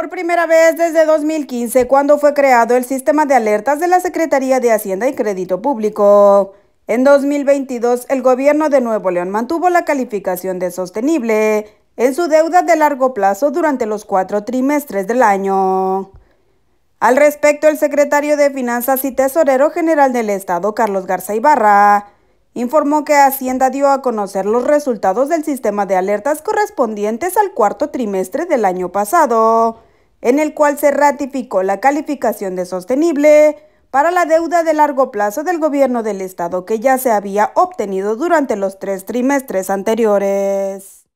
Por primera vez desde 2015, cuando fue creado el sistema de alertas de la Secretaría de Hacienda y Crédito Público. En 2022, el gobierno de Nuevo León mantuvo la calificación de sostenible en su deuda de largo plazo durante los cuatro trimestres del año. Al respecto, el secretario de Finanzas y Tesorero General del Estado, Carlos Garza Ibarra, informó que Hacienda dio a conocer los resultados del sistema de alertas correspondientes al cuarto trimestre del año pasado, en el cual se ratificó la calificación de sostenible para la deuda de largo plazo del gobierno del Estado que ya se había obtenido durante los tres trimestres anteriores.